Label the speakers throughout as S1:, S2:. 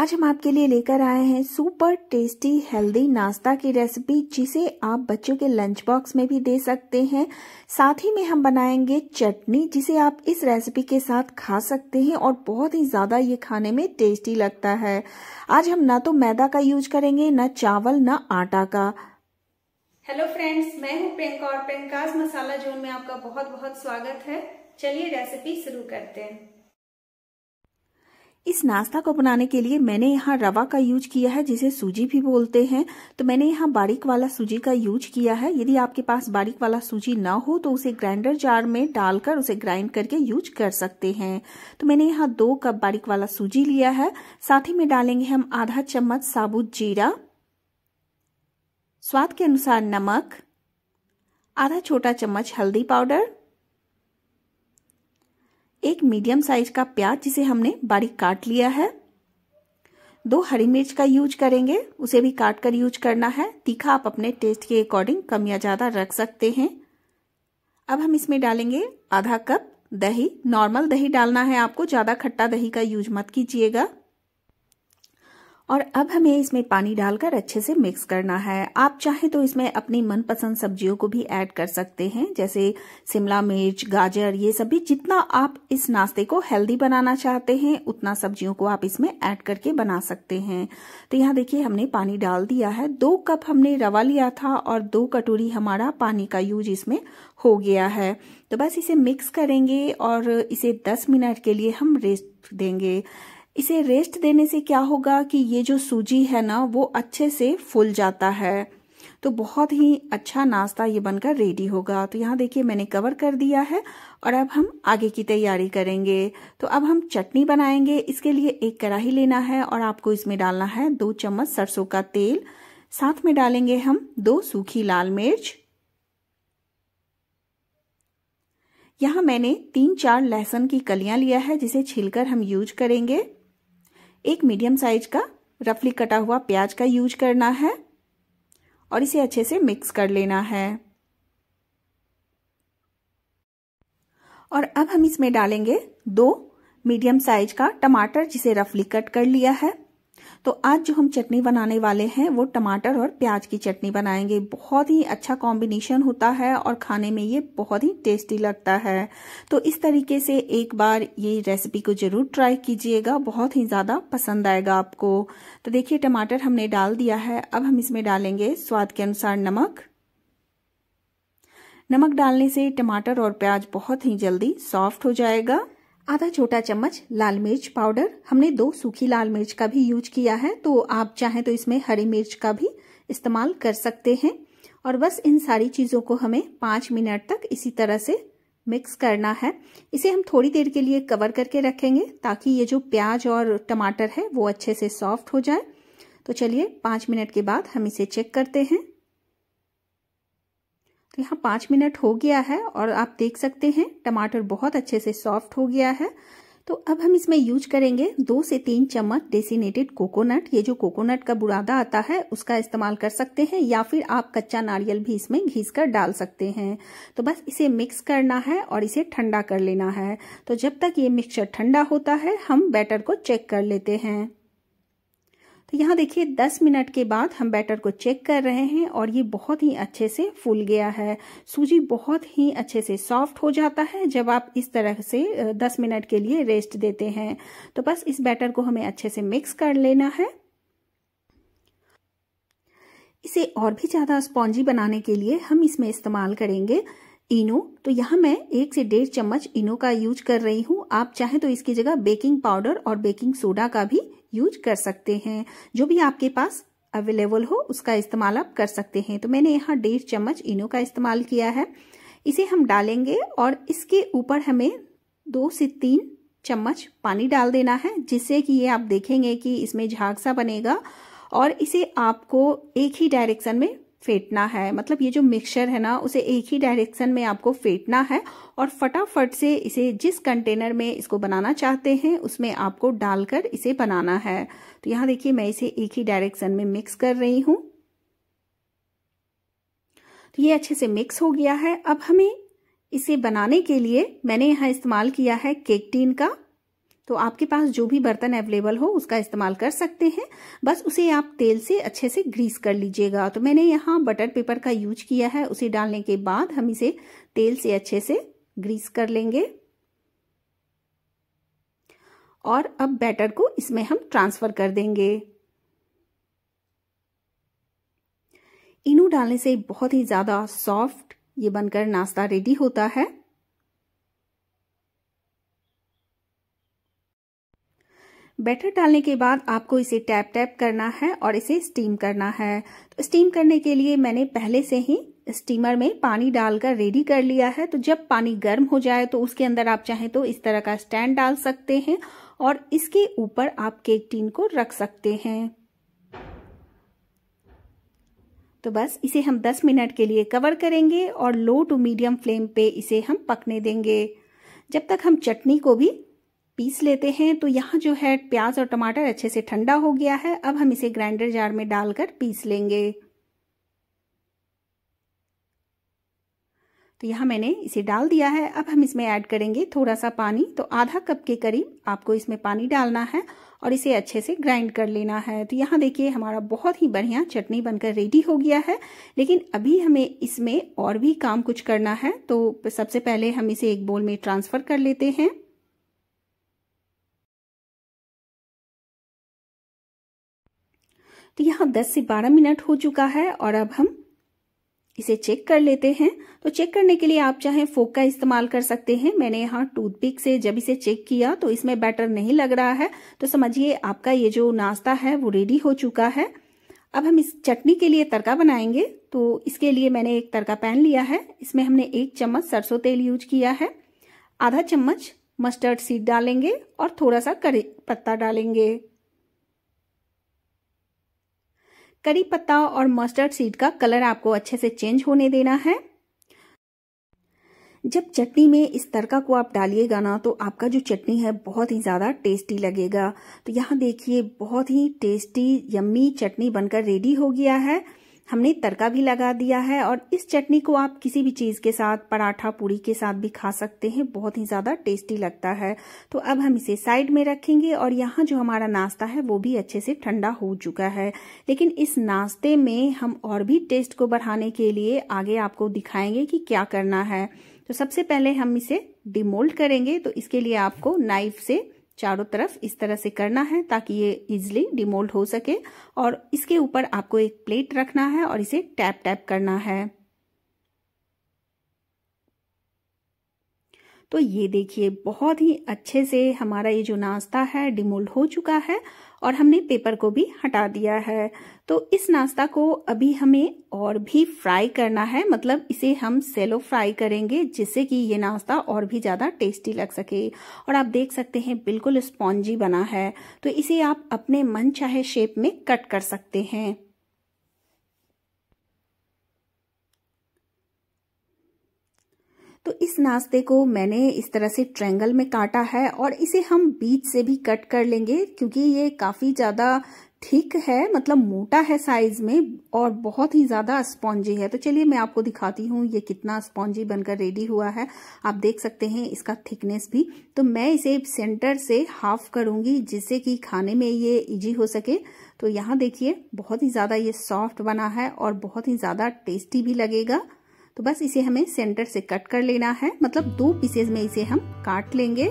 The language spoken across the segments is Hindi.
S1: आज हम आपके लिए लेकर आए हैं सुपर टेस्टी हेल्दी नाश्ता की रेसिपी जिसे आप बच्चों के लंच बॉक्स में भी दे सकते हैं साथ ही में हम बनाएंगे चटनी जिसे आप इस रेसिपी के साथ खा सकते हैं और बहुत ही ज़्यादा ये खाने में टेस्टी लगता है आज हम ना तो मैदा का यूज करेंगे ना चावल ना आटा का हेलो फ्रेंड्स मैं हूँ प्रियंका और प्रियंकाज मसाला जोन में आपका बहुत बहुत स्वागत है चलिए रेसिपी शुरू करते हैं इस नाश्ता को बनाने के लिए मैंने यहाँ रवा का यूज किया है जिसे सूजी भी बोलते हैं तो मैंने यहाँ बारीक वाला सूजी का यूज किया है यदि आपके पास बारीक वाला सूजी ना हो तो उसे ग्राइंडर जार में डालकर उसे ग्राइंड करके यूज कर सकते हैं तो मैंने यहाँ दो कप बारीक वाला सूजी लिया है साथ ही में डालेंगे हम आधा चम्मच साबुत जीरा स्वाद के अनुसार नमक आधा छोटा चम्मच हल्दी पाउडर एक मीडियम साइज का प्याज जिसे हमने बारीक काट लिया है दो हरी मिर्च का यूज करेंगे उसे भी काट कर यूज करना है तीखा आप अपने टेस्ट के अकॉर्डिंग कम या ज़्यादा रख सकते हैं अब हम इसमें डालेंगे आधा कप दही नॉर्मल दही डालना है आपको ज़्यादा खट्टा दही का यूज मत कीजिएगा और अब हमें इसमें पानी डालकर अच्छे से मिक्स करना है आप चाहे तो इसमें अपनी मनपसंद सब्जियों को भी ऐड कर सकते हैं जैसे शिमला मिर्च गाजर ये सभी जितना आप इस नाश्ते को हेल्दी बनाना चाहते हैं उतना सब्जियों को आप इसमें ऐड करके बना सकते हैं तो यहाँ देखिए हमने पानी डाल दिया है दो कप हमने रवा लिया था और दो कटोरी हमारा पानी का यूज इसमें हो गया है तो बस इसे मिक्स करेंगे और इसे दस मिनट के लिए हम रेस्ट देंगे इसे रेस्ट देने से क्या होगा कि ये जो सूजी है ना वो अच्छे से फूल जाता है तो बहुत ही अच्छा नाश्ता ये बनकर रेडी होगा तो यहाँ देखिए मैंने कवर कर दिया है और अब हम आगे की तैयारी करेंगे तो अब हम चटनी बनाएंगे इसके लिए एक कढ़ाही लेना है और आपको इसमें डालना है दो चम्मच सरसों का तेल साथ में डालेंगे हम दो सूखी लाल मिर्च यहाँ मैंने तीन चार लहसुन की कलियां लिया है जिसे छिलकर हम यूज करेंगे एक मीडियम साइज का रफली कटा हुआ प्याज का यूज करना है और इसे अच्छे से मिक्स कर लेना है और अब हम इसमें डालेंगे दो मीडियम साइज का टमाटर जिसे रफली कट कर लिया है तो आज जो हम चटनी बनाने वाले हैं वो टमाटर और प्याज की चटनी बनाएंगे बहुत ही अच्छा कॉम्बिनेशन होता है और खाने में ये बहुत ही टेस्टी लगता है तो इस तरीके से एक बार ये रेसिपी को जरूर ट्राई कीजिएगा बहुत ही ज़्यादा पसंद आएगा आपको तो देखिए टमाटर हमने डाल दिया है अब हम इसमें डालेंगे स्वाद के अनुसार नमक नमक डालने से टमाटर और प्याज बहुत ही जल्दी सॉफ्ट हो जाएगा आधा छोटा चम्मच लाल मिर्च पाउडर हमने दो सूखी लाल मिर्च का भी यूज किया है तो आप चाहें तो इसमें हरी मिर्च का भी इस्तेमाल कर सकते हैं और बस इन सारी चीज़ों को हमें पाँच मिनट तक इसी तरह से मिक्स करना है इसे हम थोड़ी देर के लिए कवर करके रखेंगे ताकि ये जो प्याज और टमाटर है वो अच्छे से सॉफ्ट हो जाए तो चलिए पाँच मिनट के बाद हम इसे चेक करते हैं तो यहाँ पाँच मिनट हो गया है और आप देख सकते हैं टमाटर बहुत अच्छे से सॉफ्ट हो गया है तो अब हम इसमें यूज करेंगे दो से तीन चम्मच डेसीनेटेड कोकोनट ये जो कोकोनट का बुरादा आता है उसका इस्तेमाल कर सकते हैं या फिर आप कच्चा नारियल भी इसमें घीस कर डाल सकते हैं तो बस इसे मिक्स करना है और इसे ठंडा कर लेना है तो जब तक ये मिक्सचर ठंडा होता है हम बैटर को चेक कर लेते हैं तो यहाँ देखिए 10 मिनट के बाद हम बैटर को चेक कर रहे हैं और ये बहुत ही अच्छे से फूल गया है सूजी बहुत ही अच्छे से सॉफ्ट हो जाता है जब आप इस तरह से 10 मिनट के लिए रेस्ट देते हैं तो बस इस बैटर को हमें अच्छे से मिक्स कर लेना है इसे और भी ज़्यादा स्पॉन्जी बनाने के लिए हम इसमें इस्तेमाल करेंगे इनो तो यहाँ मैं एक से डेढ़ चम्मच इनो का यूज कर रही हूँ आप चाहे तो इसकी जगह बेकिंग पाउडर और बेकिंग सोडा का भी यूज कर सकते हैं जो भी आपके पास अवेलेबल हो उसका इस्तेमाल आप कर सकते हैं तो मैंने यहाँ डेढ़ चम्मच इनो का इस्तेमाल किया है इसे हम डालेंगे और इसके ऊपर हमें दो से तीन चम्मच पानी डाल देना है जिससे कि ये आप देखेंगे कि इसमें झाग सा बनेगा और इसे आपको एक ही डायरेक्शन में फेंटना है मतलब ये जो मिक्सचर है ना उसे एक ही डायरेक्शन में आपको फेंटना है और फटाफट से इसे जिस कंटेनर में इसको बनाना चाहते हैं उसमें आपको डालकर इसे बनाना है तो यहाँ देखिए मैं इसे एक ही डायरेक्शन में मिक्स कर रही हूँ तो ये अच्छे से मिक्स हो गया है अब हमें इसे बनाने के लिए मैंने यहाँ इस्तेमाल किया है केक टीन का तो आपके पास जो भी बर्तन अवेलेबल हो उसका इस्तेमाल कर सकते हैं बस उसे आप तेल से अच्छे से ग्रीस कर लीजिएगा तो मैंने यहाँ बटर पेपर का यूज किया है उसे डालने के बाद हम इसे तेल से अच्छे से ग्रीस कर लेंगे और अब बैटर को इसमें हम ट्रांसफर कर देंगे इनू डालने से बहुत ही ज़्यादा सॉफ्ट ये बनकर नाश्ता रेडी होता है बैटर डालने के बाद आपको इसे टैप टैप करना है और इसे स्टीम करना है तो स्टीम करने के लिए मैंने पहले से ही स्टीमर में पानी डालकर रेडी कर लिया है तो जब पानी गर्म हो जाए तो उसके अंदर आप चाहें तो इस तरह का स्टैंड डाल सकते हैं और इसके ऊपर आप केक टीन को रख सकते हैं तो बस इसे हम 10 मिनट के लिए कवर करेंगे और लो टू मीडियम फ्लेम पे इसे हम पकने देंगे जब तक हम चटनी को भी पीस लेते हैं तो यहाँ जो है प्याज और टमाटर अच्छे से ठंडा हो गया है अब हम इसे ग्राइंडर जार में डालकर पीस लेंगे तो यहाँ मैंने इसे डाल दिया है अब हम इसमें ऐड करेंगे थोड़ा सा पानी तो आधा कप के करीब आपको इसमें पानी डालना है और इसे अच्छे से ग्राइंड कर लेना है तो यहाँ देखिए हमारा बहुत ही बढ़िया चटनी बनकर रेडी हो गया है लेकिन अभी हमें इसमें और भी काम कुछ करना है तो सबसे पहले हम इसे एक बोल में ट्रांसफ़र कर लेते हैं तो यहाँ 10 से 12 मिनट हो चुका है और अब हम इसे चेक कर लेते हैं तो चेक करने के लिए आप चाहे फोक का इस्तेमाल कर सकते हैं मैंने यहाँ टूथपिक से जब इसे चेक किया तो इसमें बैटर नहीं लग रहा है तो समझिए आपका ये जो नाश्ता है वो रेडी हो चुका है अब हम इस चटनी के लिए तड़का बनाएंगे तो इसके लिए मैंने एक तड़का पैन लिया है इसमें हमने एक चम्मच सरसों तेल यूज किया है आधा चम्मच मस्टर्ड सीड डालेंगे और थोड़ा सा करी पत्ता डालेंगे करी पत्ता और मस्टर्ड सीड का कलर आपको अच्छे से चेंज होने देना है जब चटनी में इस तड़का को आप डालिएगा ना तो आपका जो चटनी है बहुत ही ज़्यादा टेस्टी लगेगा तो यहाँ देखिए बहुत ही टेस्टी यम्मी चटनी बनकर रेडी हो गया है हमने तड़का भी लगा दिया है और इस चटनी को आप किसी भी चीज़ के साथ पराठा पूरी के साथ भी खा सकते हैं बहुत ही ज़्यादा टेस्टी लगता है तो अब हम इसे साइड में रखेंगे और यहाँ जो हमारा नाश्ता है वो भी अच्छे से ठंडा हो चुका है लेकिन इस नाश्ते में हम और भी टेस्ट को बढ़ाने के लिए आगे आपको दिखाएंगे कि क्या करना है तो सबसे पहले हम इसे डिमोल्ड करेंगे तो इसके लिए आपको नाइफ से चारों तरफ इस तरह से करना है ताकि ये इजिली डिमोल्ड हो सके और इसके ऊपर आपको एक प्लेट रखना है और इसे टैप टैप करना है तो ये देखिए बहुत ही अच्छे से हमारा ये जो नाश्ता है डिमोल्ड हो चुका है और हमने पेपर को भी हटा दिया है तो इस नाश्ता को अभी हमें और भी फ्राई करना है मतलब इसे हम सेलो फ्राई करेंगे जिससे कि ये नाश्ता और भी ज़्यादा टेस्टी लग सके और आप देख सकते हैं बिल्कुल स्पॉन्जी बना है तो इसे आप अपने मन चाहे शेप में कट कर सकते हैं तो इस नाश्ते को मैंने इस तरह से ट्रैंगल में काटा है और इसे हम बीच से भी कट कर लेंगे क्योंकि ये काफ़ी ज़्यादा थिक है मतलब मोटा है साइज में और बहुत ही ज्यादा स्पॉन्जी है तो चलिए मैं आपको दिखाती हूँ ये कितना स्पॉन्जी बनकर रेडी हुआ है आप देख सकते हैं इसका थिकनेस भी तो मैं इसे सेंटर से हाफ करूंगी जिससे कि खाने में ये इजी हो सके तो यहाँ देखिए बहुत ही ज्यादा ये सॉफ्ट बना है और बहुत ही ज्यादा टेस्टी भी लगेगा तो बस इसे हमें सेंटर से कट कर लेना है मतलब दो पीसेज में इसे हम काट लेंगे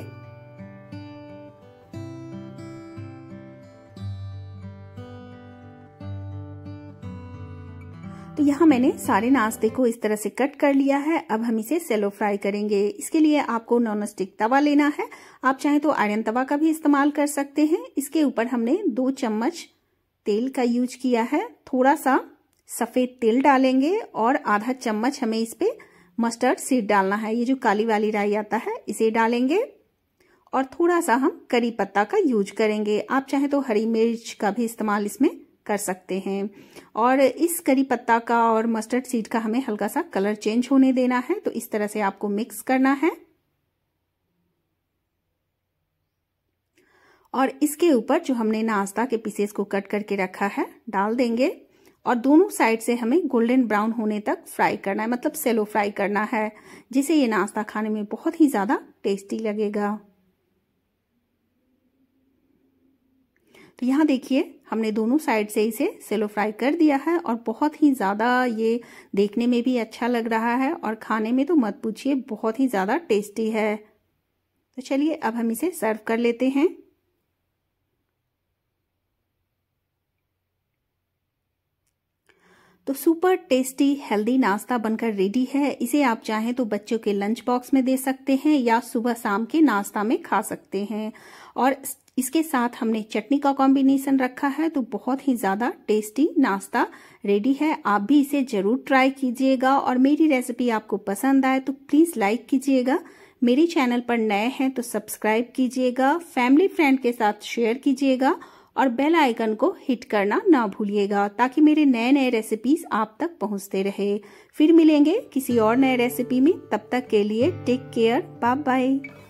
S1: तो यहाँ मैंने सारे नाश्ते को इस तरह से कट कर लिया है अब हम इसे सेलो फ्राई करेंगे इसके लिए आपको नॉन स्टिक तवा लेना है आप चाहे तो आयरन तवा का भी इस्तेमाल कर सकते हैं इसके ऊपर हमने दो चम्मच तेल का यूज किया है थोड़ा सा सफ़ेद तिल डालेंगे और आधा चम्मच हमें इस पे मस्टर्ड सीड डालना है ये जो काली वाली राई आता है इसे डालेंगे और थोड़ा सा हम करी पत्ता का यूज करेंगे आप चाहे तो हरी मिर्च का भी इस्तेमाल इसमें कर सकते हैं और इस करी पत्ता का और मस्टर्ड सीड का हमें हल्का सा कलर चेंज होने देना है तो इस तरह से आपको मिक्स करना है और इसके ऊपर जो हमने नाश्ता के पीसेस को कट करके रखा है डाल देंगे और दोनों साइड से हमें गोल्डन ब्राउन होने तक फ्राई करना है मतलब सेलो फ्राई करना है जिसे ये नाश्ता खाने में बहुत ही ज़्यादा टेस्टी लगेगा तो यहाँ देखिए हमने दोनों साइड से इसे सेलो फ्राई कर दिया है और बहुत ही ज़्यादा ये देखने में भी अच्छा लग रहा है और खाने में तो मत पूछिए बहुत ही ज़्यादा टेस्टी है तो चलिए अब हम इसे सर्व कर लेते हैं तो सुपर टेस्टी हेल्दी नाश्ता बनकर रेडी है इसे आप चाहें तो बच्चों के लंच बॉक्स में दे सकते हैं या सुबह शाम के नाश्ता में खा सकते हैं और इसके साथ हमने चटनी का कॉम्बिनेशन रखा है तो बहुत ही ज़्यादा टेस्टी नाश्ता रेडी है आप भी इसे ज़रूर ट्राई कीजिएगा और मेरी रेसिपी आपको पसंद आए तो प्लीज़ लाइक कीजिएगा मेरे चैनल पर नए हैं तो सब्सक्राइब कीजिएगा फैमिली फ्रेंड के साथ शेयर कीजिएगा और बेल आइकन को हिट करना ना भूलिएगा ताकि मेरे नए नए रेसिपीज आप तक पहुंचते रहे फिर मिलेंगे किसी और नए रेसिपी में तब तक के लिए टेक केयर बाय बाय